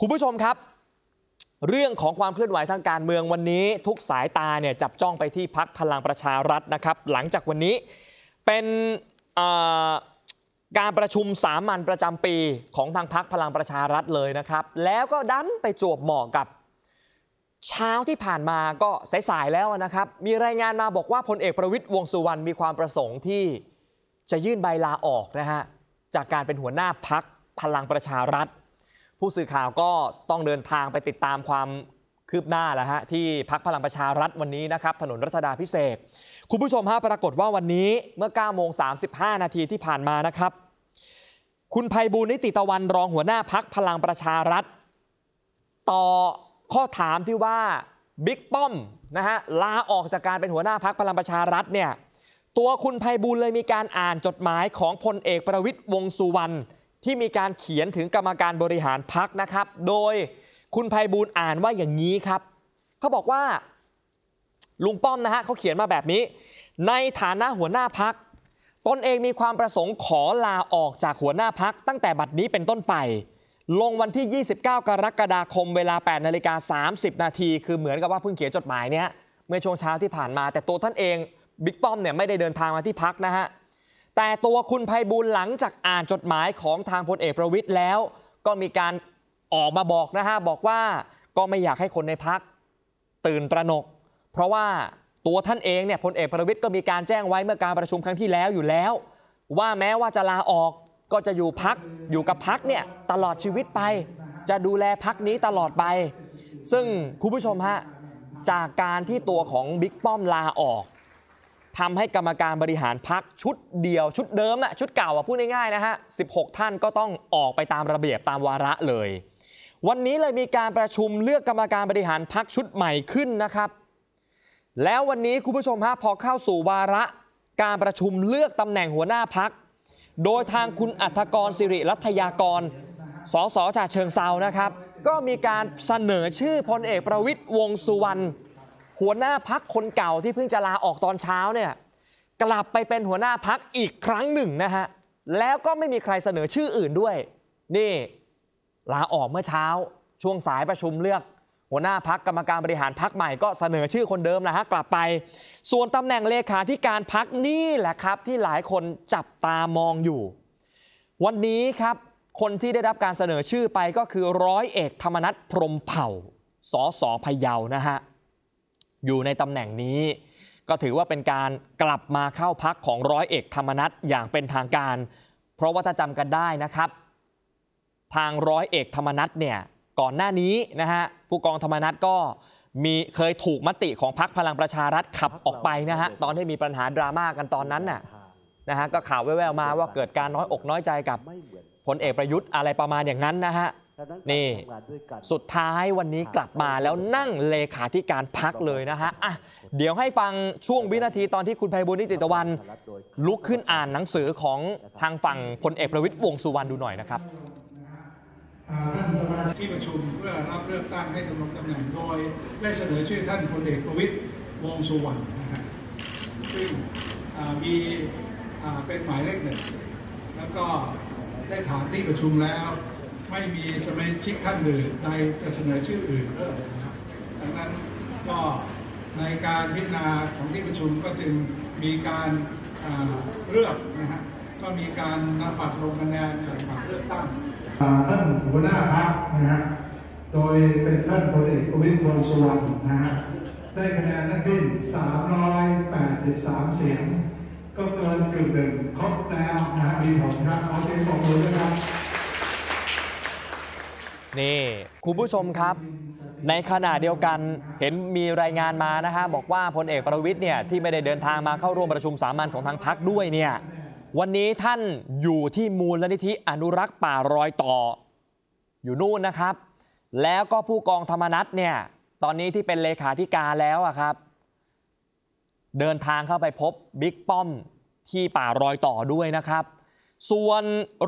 คุณผู้ชมครับเรื่องของความเคลื่อนไหวทางการเมืองวันนี้ทุกสายตาเนี่ยจับจ้องไปที่พักพลังประชารัฐนะครับหลังจากวันนี้เป็นการประชุมสามัญประจำปีของทางพักพลังประชารัฐเลยนะครับ แล้วก็ดันไปจวบเหมาะกับเช้าที่ผ่านมาก็สายๆแล้วนะครับมีรายงานมาบอกว่าพลเอกประวิตยวงสุวรรณมีความประสงค์ที่จะยื่นใบลาออกนะฮะจากการเป็นหัวหน้าพักพลังประชารัฐผู้สื่อข่าวก็ต้องเดินทางไปติดตามความคืบหน้าแล้วฮะที่พักพลังประชารัฐวันนี้นะครับ ถนนรัชดาพิเศษคุณผู้ชมฮะปรากฏว่าวันนี้เมื่อ9โมง 35 นาทีที่ผ่านมานะครับ คุณภัยบูลนิติตะวันรองหัวหน้าพักพลังประชารัฐต่อข้อถามที่ว่าบิ๊กป้อมนะฮะลาออกจากการเป็นหัวหน้าพักพลังประชารัฐเนี่ยตัวคุณภัยบูลเลยมีการอ่านจดหมายของพลเอกประวิทย์วงสุวรรณที่มีการเขียนถึงกรรมการบริหารพักนะครับ โดยคุณภัยบูลอ่านว่าอย่างนี้ครับ เขาบอกว่าลุงป้อมนะฮะเขาเขียนมาแบบนี้ ในฐานะหัวหน้าพักตนเองมีความประสงค์ขอลาออกจากหัวหน้าพัก ตั้งแต่บัดนี้เป็นต้นไป ลงวันที่ 29 กรกฎาคมเวลา 8 นาฬิกา30 นาที คือเหมือนกับว่าเพิ่งเขียนจดหมายเนี้ยเมื่อช่วงเช้าที่ผ่านมาแต่ตัวท่านเองบิ๊กป้อมเนี่ยไม่ได้เดินทางมาที่พักนะฮะแต่ตัวคุณภัยบูลหลังจากอ่านจดหมายของทางพลเอกประวิทย์แล้ว ก็มีการออกมาบอกนะฮะบอกว่าก็ไม่อยากให้คนในพักตื่นประหนก เพราะว่าตัวท่านเองเนี่ยพลเอกประวิทย์ก็มีการแจ้งไว้เมื่อการประชุมครั้งที่แล้วอยู่แล้ว ว่าแม้ว่าจะลาออกก็จะอยู่พักอยู่กับพักเนี่ยตลอดชีวิตไป จะดูแลพักนี้ตลอดไป ซึ่งคุณผู้ชมฮะ จากการที่ตัวของบิ๊กป้อมลาออกทำให้กรรมการบริหารพักชุดเดียวชุดเดิมอะชุดเก่าอะพูดง่ายๆนะฮะ16 ท่านก็ต้องออกไปตามระเบียบตามวาระเลย วันนี้เลยมีการประชุมเลือกกรรมการบริหารพักชุดใหม่ขึ้นนะครับ แล้ววันนี้คุณผู้ชมฮะพอเข้าสู่วาระ การประชุมเลือกตำแหน่งหัวหน้าพักโดยทางคุณอัธกรสิริรัตยากรสสจากเชิงเซานะครับ ก็มีการเสนอชื่อพลเอกประวิทย์วงสุวรรณหัวหน้าพักคนเก่าที่เพิ่งจะลาออกตอนเช้าเนี่ยกลับไปเป็นหัวหน้าพักอีกครั้งหนึ่งนะฮะแล้วก็ไม่มีใครเสนอชื่ออื่นด้วย นี่ลาออกเมื่อเช้า ช่วงสายประชุมเลือก หัวหน้าพักกรรมการบริหารพักใหม่ ก็เสนอชื่อคนเดิมนะฮะกลับไปส่วนตำแหน่งเลขาธิการพักนี่แหละครับที่หลายคนจับตามองอยู่ วันนี้ครับคนที่ได้รับการเสนอชื่อไปก็คือร้อยเอก ธรรมนัฐพรมเผ่าสสพะเยานะฮะอยู่ในตำแหน่งนี้ ก็ถือว่าเป็นการกลับมาเข้าพักของร้อยเอกธรรมนัฐอย่างเป็นทางการเพราะว่าถ้าจำกันได้นะครับ ทางร้อยเอกธรรมนัฐเนี่ย ก่อนหน้านี้นะฮะผู้กองธรรมนัฐก็มีเคยถูกมติของพักพลังประชารัฐขับออกไปนะฮะตอนที่มีปัญหาดราม่ากันตอนนั้นน่ะนะฮะก็ข่าวแว่วๆมาว่าเกิดการน้อยอกน้อยใจกับพลเอกประยุทธ์อะไรประมาณอย่างนั้นนะฮะนี่สุดท้ายวันนี้กลับมาแล้วนั่งเลขาธิการพักเลยนะฮะอ่ะเดี๋ยวให้ฟังช่วงวินาทีตอนที่คุณไพบุญนิติตะวัน ลุกขึ้นอ่านหนังสือของทางฝั่งพลเอกประวิตยวงสุวรรณดูหน่อยนะครับท่านสมาชิกที่ประชุมเพื่อรับเลือกตั้งให้ดำรงตำแหน่งโดยได้เสนอชื่อท่านพลเอกประวิตยวงสุวรรณนะฮะซึ่งมีเป็นหมายเลขหนึ่งแล้วก็ได้ถามที่ประชุมแล้วไม่มีสมาชิกท่านอื่นใดจะเสนอชื่ออื่นครับดังนั้นก็ในการพิจารณาของที่ประชุมก็จึง มีการเลือกนะฮะก็มีการนับัตรลงคะแนนแาบเลือกตั้งท่านหัวหน้าพรกนะฮะโดยเป็นท่านพลเอกประวิตรวงสุวรรณนะฮะได้คะแนนทั้งสิ้น383 เสียง ก็เกินกึ่งหนึ่งครบแล้วนะมีผมครับขอเสียงปรบมือด้วยครับนี่คุณผู้ชมครับในขณะเดียวกันเห็นมีรายงานมานะฮะบอกว่าพลเอกประวิทย์เนี่ยที่ไม่ได้เดินทางมาเข้าร่วมประชุมสามัญของทางพักด้วยเนี่ยวันนี้ท่านอยู่ที่มูลนิธิอนุรักษ์ป่ารอยต่ออยู่นู่นนะครับ แล้วก็ผู้กองธรรมนัฐเนี่ยตอนนี้ที่เป็นเลขาธิการแล้วอะครับ เดินทางเข้าไปพบบิ๊กป้อมที่ป่ารอยต่อด้วยนะครับส่วน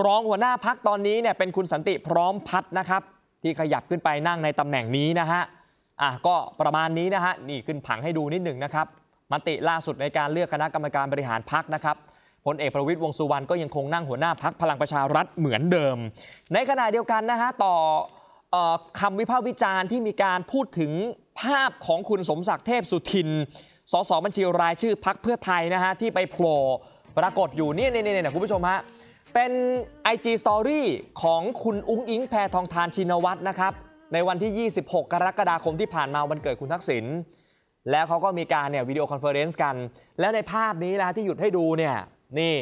รองหัวหน้าพักตอนนี้เนี่ยเป็นคุณสันติพร้อมพัฒนะครับที่ขยับขึ้นไปนั่งในตำแหน่งนี้นะฮะอ่ะก็ประมาณนี้นะฮะ นี่ขึ้นผังให้ดูนิดหนึ่งนะครับ มติล่าสุดในการเลือกคณะกรรมการบริหารพักนะครับ พลเอกประวิตยวงสุวรรณก็ยังคงนั่งหัวหน้าพักพลังประชารัฐเหมือนเดิม ในขณะเดียวกันนะฮะ ต่อออคำวิพากษ์วิจารณ์ที่มีการพูดถึงภาพของคุณสมศักดิ์เทพสุทิน สสบัญชีรายชื่อพักเพื่อไทยนะฮะที่ไปโผล่ปรากฏอยู่นี่นี่นี่คุณผู้ชมฮะเป็น IG Story ของคุณอุ้งอิงแพทองทานชินวัตรนะครับในวันที่ 26 กรกฎาคมที่ผ่านมาวันเกิดคุณทักษิณแล้วเขาก็มีการเนี่ยวิดีโอคอนเฟอเรนซ์กัน แล้วในภาพนี้นะที่หยุดให้ดูเนี่ยนี่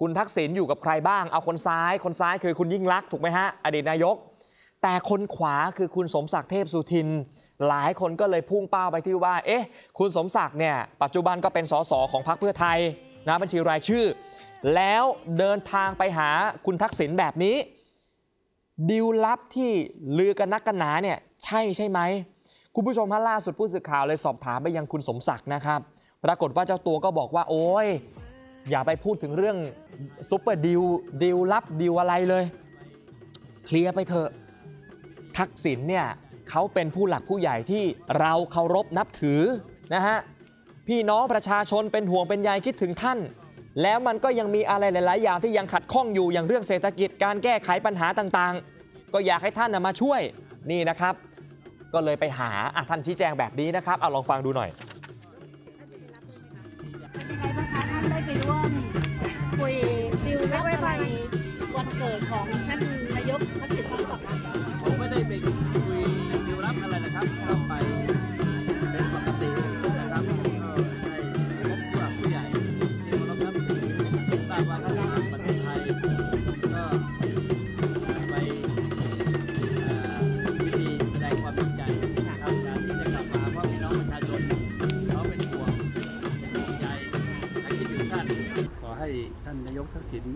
คุณทักษิณอยู่กับใครบ้าง เอาคนซ้าย คนซ้ายคือคุณยิ่งรัก ถูกไหมฮะอดีตนายก แต่คนขวาคือคุณสมศักดิ์เทพสุทิน หลายคนก็เลยพุ่งเป้าไปที่ว่า เอ๊ะ คุณสมศักดิ์เนี่ยปัจจุบันก็เป็นสสของพรรคเพื่อไทยนะบัญชีรายชื่อแล้วเดินทางไปหาคุณทักษิณแบบนี้ดิวลับที่ ลือกันนักกันหนาเนี่ยใช่ใช่ไหมคุณผู้ชมฮะล่าสุดผู้สื่อข่าว เลยสอบถามไปยังคุณสมศักดิ์นะครับปรากฏว่าเจ้าตัวก็บอกว่า โอ้ย อย่าไปพูดถึงเรื่องซุปเปอร์ดิวดิวลับดิวอะไรเลย เคลียร์ไปเถอะทักษิณเนี่ยเขาเป็นผู้หลักผู้ใหญ่ที่เราเคารพนับถือนะฮะพี่น้องประชาชนเป็นห่วงเป็นใยคิดถึงท่านแล้วมันก็ยังมีอะไรหลาย ๆ อย่างที่ยังขัดข้องอยู่อย่างเรื่องเศรษฐกิจการแก้ไขปัญหาต่างๆ ก็อยากให้ท่านมาช่วยนี่นะครับ ก็เลยไปหาท่านชี้แจงแบบนี้นะครับเอาลองฟังดูหน่อยสิน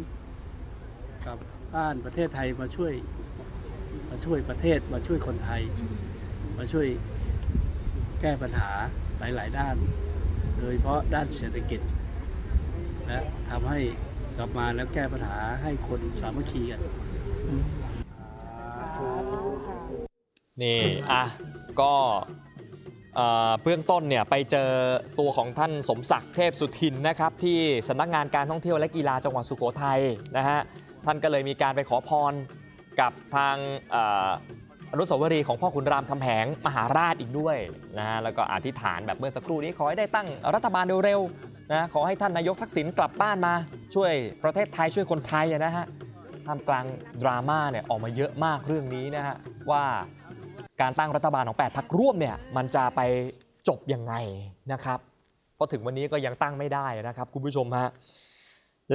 กับบ้านประเทศไทยมาช่วย มาช่วยประเทศมาช่วยคนไทย มาช่วยแก้ปัญหาหลายๆด้าน โดยเพราะด้านเศรษฐกิจ และทำให้กลับมาแล้วแก้ปัญหาให้คนสามัคคีกันนี่ อ่ะ ก็เบื้องต้นเนี่ยไปเจอตัวของท่านสมศักดิ์เทพสุทินนะครับที่สำนักงานการท่องเที่ยวและกีฬาจังหวัดสุโขทัยนะฮะท่านก็เลยมีการไปขอพรกับทางอนุสาวรีย์ของพ่อขุนรามคำแหงมหาราชอีกด้วยนะแล้วก็อธิษฐานแบบเมื่อสักครู่นี้ขอให้ได้ตั้งรัฐบาลเร็วๆนะขอให้ท่านนายกทักษิณกลับบ้านมาช่วยประเทศไทยช่วยคนไทยนะฮะท่ามกลางดราม่าเนี่ยออกมาเยอะมากเรื่องนี้นะฮะว่าการตั้งรัฐบาลของ8พักร่วมเนี่ยมันจะไปจบยังไงนะครับเพราะถึงวันนี้ก็ยังตั้งไม่ได้นะครับคุณผู้ชม ฮะ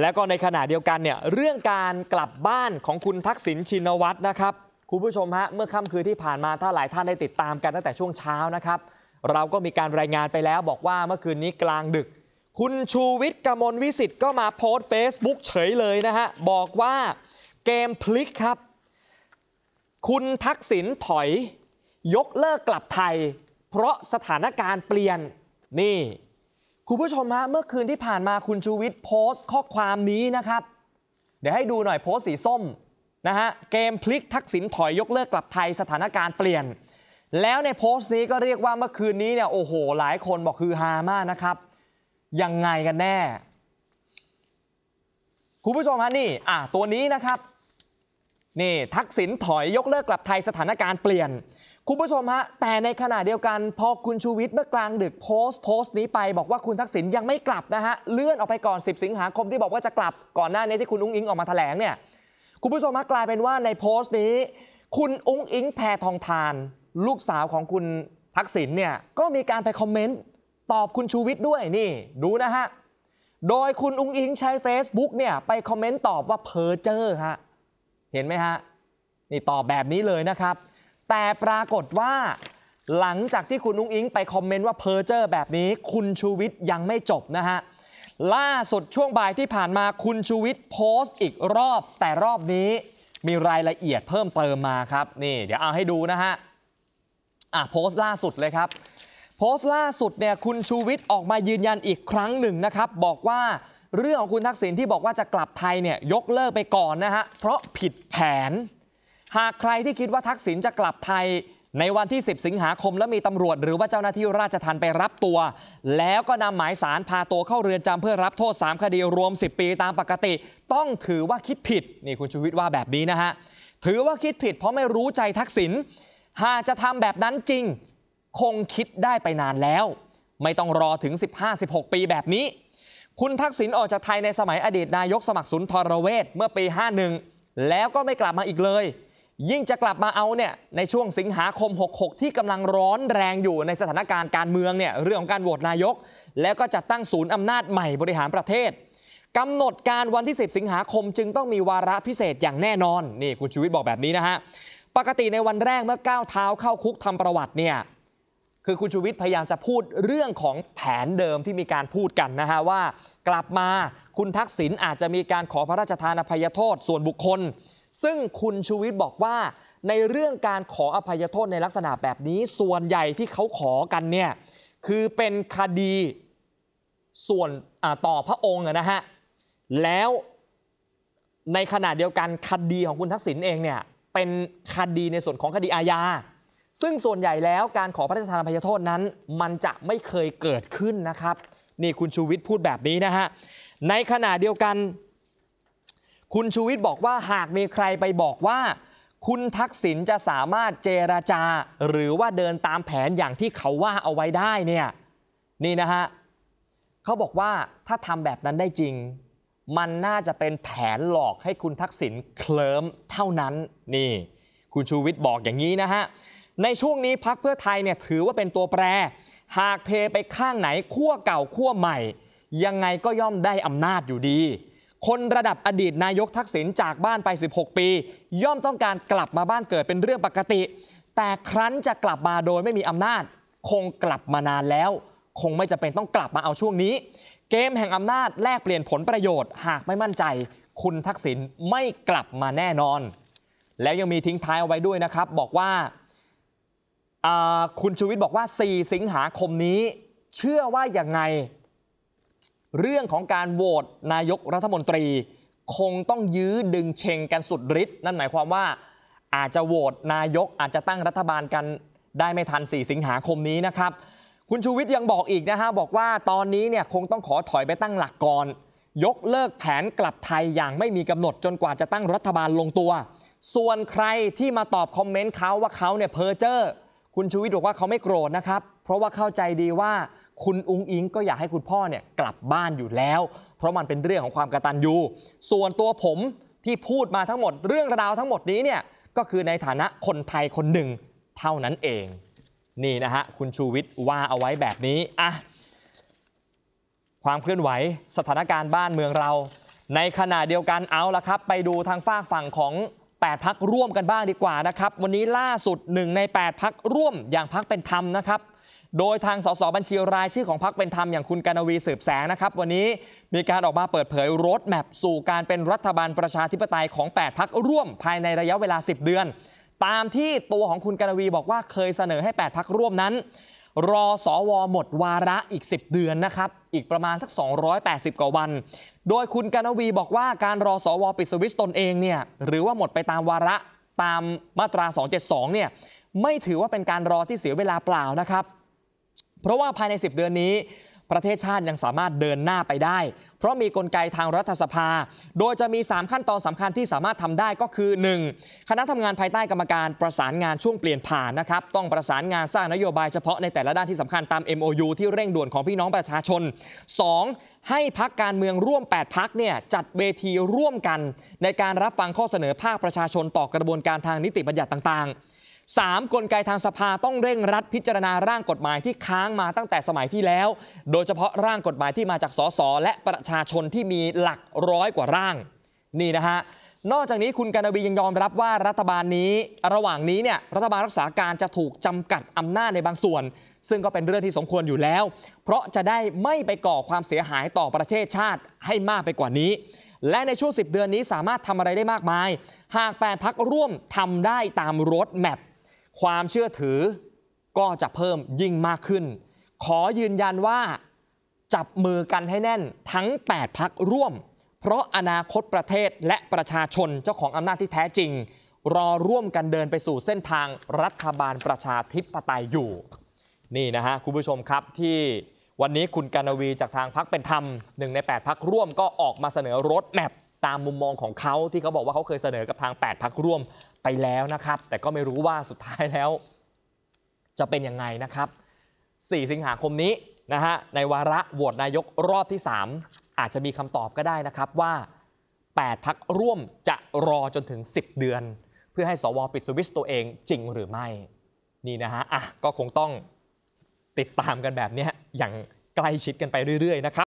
และก็ในขณะเดียวกันเนี่ยเรื่องการกลับบ้านของคุณทักษิณชินวัตรนะครับคุณผู้ชมฮะเมื่อค่ำคืนที่ผ่านมาถ้าหลายท่านได้ติดตามกันตั้งแต่ช่วงเช้านะครับ เราก็มีการรายงานไปแล้ว บอกว่าเมื่อคืนนี้กลางดึก คุณชูวิทย์กมลวิสิทธ์ก็มาโพสต์เฟซบุ๊กเฉยเลยนะฮะบอกว่าเกมพลิกครับ คุณทักษิณถอยยกเลิกกลับไทย เพราะสถานการณ์เปลี่ยนนี่คุณผู้ชมฮะเมื่อคืนที่ผ่านมาคุณชูวิทย์โพสต์ข้อความนี้นะครับ เดี๋ยวให้ดูหน่อยโพสต์สีส้มนะฮะเกมพลิกทักษิณถอยยกเลิกกลับไทยสถานการณ์เปลี่ยน แล้วในโพสต์นี้ก็เรียกว่าเมื่อคืนนี้เนี่ยโอ้โห หลายคนบอกคือฮามากนะครับ ยังไงกันแน่คุณผู้ชมฮะนี่อ่ะตัวนี้นะครับนี่ทักษิณถอยยกเลิกกลับไทยสถานการณ์เปลี่ยน คุณผู้ชมฮะแต่ในขณะเดียวกัน พอคุณชูวิทย์เมื่อกลางดึกโพสต์โพสต์นี้ไปบอกว่าคุณทักษิณยังไม่กลับนะฮะ เลื่อนออกไปก่อน 10 สิงหาคมที่บอกว่าจะกลับก่อนหน้านี้ที่คุณอุ้งอิงออกมาแถลงเนี่ย คุณผู้ชมฮะกลายเป็นว่าในโพสต์นี้คุณอุ้งอิงแพทองทานลูกสาวของคุณทักษิณเนี่ยก็มีการไปคอมเมนต์ตอบคุณชูวิทย์ด้วยนี่ดูนะฮะโดยคุณอุ้งอิงใช้ Facebook เนี่ยไปคอมเมนต์ตอบว่าเพอเจอฮะเห็นไหมฮะนี่ตอบแบบนี้เลยนะครับ แต่ปรากฏว่า หลังจากที่คุณอุ้งอิงไปคอมเมนต์ว่าเพอเจอร์แบบนี้คุณชูวิทย์ยังไม่จบนะฮะล่าสุดช่วงบ่ายที่ผ่านมาคุณชูวิทย์โพสต์อีกรอบแต่รอบนี้มีรายละเอียดเพิ่มเติมมาครับนี่เดี๋ยวเอาให้ดูนะฮะอ่ะโพสต์ล่าสุดเลยครับโพสต์ล่าสุดเนี่ยคุณชูวิทย์ออกมายืนยันอีกครั้งหนึ่งนะครับบอกว่าเรื่องของคุณทักษิณที่บอกว่าจะกลับไทยเนี่ยยกเลิกไปก่อนนะฮะเพราะผิดแผน หากใครที่คิดว่าทักษิณจะกลับไทยในวันที่ 10 สิงหาคมแล้วมีตำรวจ หรือว่าเจ้าหน้าที่ราชทันไปรับตัว แล้วก็นำหมายสารพาตัวเข้าเรือนจำเพื่อรับโทษ3คดีรวม 10 ปีตามปกติ ต้องถือว่าคิดผิดนี่คุณชูวิทย์ว่าแบบนี้นะฮะถือว่าคิดผิดเพราะไม่รู้ใจทักษิณหากจะทำแบบนั้นจริง คงคิดได้ไปนานแล้ว ไม่ต้องรอถึง 15-16 ปีแบบนี้คุณทักษิณออกจากไทยในสมัยอดีตนายกสมัครสุนทรเวชเมื่อปี 51 แล้วก็ไม่กลับมาอีกเลย ยิ่งจะกลับมาเอาเนี่ยในช่วงสิงหาคม 66 ที่กำลังร้อนแรงอยู่ในสถานการณ์การเมืองเนี่ยเรื่องของการโหวตนายก แล้วก็จัดตั้งศูนย์อำนาจใหม่บริหารประเทศกำหนดการวันที่10สิงหาคมจึงต้องมีวาระพิเศษอย่างแน่นอนนี่คุณชูวิทย์บอกแบบนี้นะฮะปกติในวันแรกเมื่อก้าวเท้าเข้าคุกทำประวัติเนี่ยคือคุณชูวิทย์พยายามจะพูดเรื่องของแผนเดิมที่มีการพูดกันนะฮะว่ากลับมาคุณทักษิณอาจจะมีการขอพระราชทานอภัยโทษส่วนบุคคล ซึ่งคุณชูวิทย์บอกว่าในเรื่องการขออภัยโทษในลักษณะแบบนี้ส่วนใหญ่ที่เขาขอกันเนี่ยคือเป็นคดีส่วนต่อพระองค์นะฮะแล้วในขณะเดียวกันคดีของคุณทักษิณเองเนี่ยเป็นคดีในส่วนของคดีอาญาซึ่งส่วนใหญ่แล้วการขอพระราชทานอภัยโทษนั้น มันจะไม่เคยเกิดขึ้นนะครับ นี่คุณชูวิทย์พูดแบบนี้นะฮะในขณะเดียวกัน คุณชูวิทย์บอกว่าหากมีใครไปบอกว่า คุณทักษิณจะสามารถเจรจาหรือว่าเดินตามแผนอย่างที่เขาว่าเอาไว้ได้เนี่ยนี่นะฮะเขาบอกว่าถ้าทำแบบนั้นได้จริง มันน่าจะเป็นแผนหลอกให้คุณทักษิณเคลิ้มเท่านั้นนี่ คุณชูวิทย์บอกอย่างนี้นะฮะในช่วงนี้พักเพื่อไทยเนี่ยถือว่าเป็นตัวแปร หากเทไปข้างไหนขั้วเก่าขั้วใหม่ ยังไงก็ย่อมได้อำนาจอยู่ดี คนระดับอดีตนายกทักษิณจากบ้านไป 16 ปี ย่อมต้องการกลับมาบ้านเกิดเป็นเรื่องปกติ แต่ครั้นจะกลับมาโดยไม่มีอำนาจ คงกลับมานานแล้ว คงไม่จำเป็นต้องกลับมาเอาช่วงนี้ เกมแห่งอำนาจแลกเปลี่ยนผลประโยชน์หากไม่มั่นใจ คุณทักษิณไม่กลับมาแน่นอน แล้วยังมีทิ้งท้ายเอาไว้ด้วยนะครับ บอกว่าคุณชูวิทย์บอกว่า 4 สิงหาคมนี้ เชื่อว่ายังไง เรื่องของการโหวตนายกรัฐมนตรี คงต้องยื้อดึงเชงกันสุดฤทธิ์นั่นหมายความว่า อาจจะโหวตนายกอาจจะตั้งรัฐบาลกันได้ไม่ทัน 4 สิงหาคมนี้นะครับ คุณชูวิทย์ยังบอกอีกนะฮะบอกว่าตอนนี้เนี่ย คงต้องขอถอยไปตั้งหลักก่อน ยกเลิกแผนกลับไทยอย่างไม่มีกำหนดจนกว่าจะตั้งรัฐบาลลงตัว ส่วนใครที่มาตอบคอมเมนต์เขาว่าเขาเนี่ยเพอเจอร์คุณชูวิทย์บอกว่าเขาไม่โกรธนะครับ เพราะว่าเข้าใจดีว่าคุณอุ้งอิง ก็อยากให้คุณพ่อเนี่ยกลับบ้านอยู่แล้ว เพราะมันเป็นเรื่องของความกระตันยูส่วนตัวผมที่พูดมาทั้งหมดเรื่องราวทั้งหมดนี้เนี่ยก็คือในฐานะคนไทยคนหนึ่งเท่านั้นเอง นี่นะฮะคุณชูวิทย์ว่าเอาไว้แบบนี้อะความเคลื่อนไหวสถานการณ์บ้านเมืองเรา ในขณะเดียวกันเอาละครับ ไปดูทางฝาฝั่งของ8พักร่วมกันบ้างดีกว่านะครับ วันนี้ล่าสุด1ใน8พักร่วมอย่างพักเป็นธรรมนะครับ โดยทางสสบัญชีรายชื่อของพักเป็นธรรมอย่างคุณกานวีสืบแสงนะครับ วันนี้มีการออกมาเปิดเผยรถแมพสู่การเป็นรัฐบาลประชาธิปไตยของ8พักร่วมภายในระยะเวลา10 เดือน ตามที่ตัวของคุณกานวีบอกว่าเคยเสนอให้8พักร่วมนั้นรอสอวหมดวาระอีก 10 เดือนนะครับ อีกประมาณสัก 280กว่าวัน โดยคุณกานวีบอกว่าการรอสอวปิดสวิตช์ตนเองเนี่ยหรือว่าหมดไปตามวาระตามมาตรา 272เนี่ยไม่ถือว่าเป็นการรอที่เสียเวลาเปล่านะครับ เพราะว่าภายใน 10 เดือนนี้ประเทศชาติยังสามารถเดินหน้าไปได้ เพราะมีกลไกทางรัฐสภา โดยจะมี 3 ขั้นตอนสำคัญที่สามารถทำได้ก็คือ 1. คณะทำงานภายใต้กรรมการประสานงานช่วงเปลี่ยนผ่านนะครับต้องประสานงานสร้างนโยบายเฉพาะในแต่ละด้านที่สำคัญตาม MOU ที่เร่งด่วนของพี่น้องประชาชน 2. ให้พักการเมืองร่วม 8 พักเนี่ยจัดเวทีร่วมกัน ในการรับฟังข้อเสนอภาคประชาชนต่อกระบวนการทางนิติบัญญัติต่าง ๆ3กลไกทางสภาต้องเร่งรัดพิจารณาร่างกฎหมายที่ค้างมาตั้งแต่สมัยที่แล้ว โดยเฉพาะร่างกฎหมายที่มาจาก สสและประชาชนที่มีหลักร้อยกว่าร่างนี่นะฮะ นอกจากนี้คุณกานบียังยอมรับว่ารัฐบาลนี้ ระหว่างนี้เนี่ยรัฐบาลรักษาการจะถูกจำกัดอำนาจในบางส่วน ซึ่งก็เป็นเรื่องที่สมควรอยู่แล้ว เพราะจะได้ไม่ไปก่อความเสียหายต่อประเทศชาติให้มากไปกว่านี้ และในช่วง10 เดือนนี้สามารถทำอะไรได้มากมาย หากแปดพักร่วมทำได้ตามรถแมพความเชื่อถือก็จะเพิ่มยิ่งมากขึ้น ขอยืนยันว่าจับมือกันให้แน่นทั้ง 8 พักร่วม เพราะอนาคตประเทศและประชาชนเจ้าของอำนาจที่แท้จริง รอร่วมกันเดินไปสู่เส้นทางรัฐบาลประชาธิปไตยอยู่ นี่นะฮะคุณผู้ชมครับที่วันนี้คุณกานวีจากทางพักเป็นธรรมหนึ่งใน 8 พักร่วมก็ออกมาเสนอรถแมพตามมุมมองของเขาที่เขาบอกว่าเขาเคยเสนอกับทาง 8 พักร่วมไปแล้วนะครับ แต่ก็ไม่รู้ว่าสุดท้ายแล้ว จะเป็นยังไงนะครับ 4 สิงหาคมนี้นะฮะในวาระโหวตนายกรอบที่ 3 อาจจะมีคำตอบก็ได้นะครับว่า 8พักร่วมจะรอจนถึง 10 เดือน เพื่อให้สวปิดสวิตช์ตัวเองจริงหรือไม่ นี่นะฮะอ่ะก็คงต้องติดตามกันแบบนี้อย่างใกล้ชิดกันไปเรื่อยๆนะครับ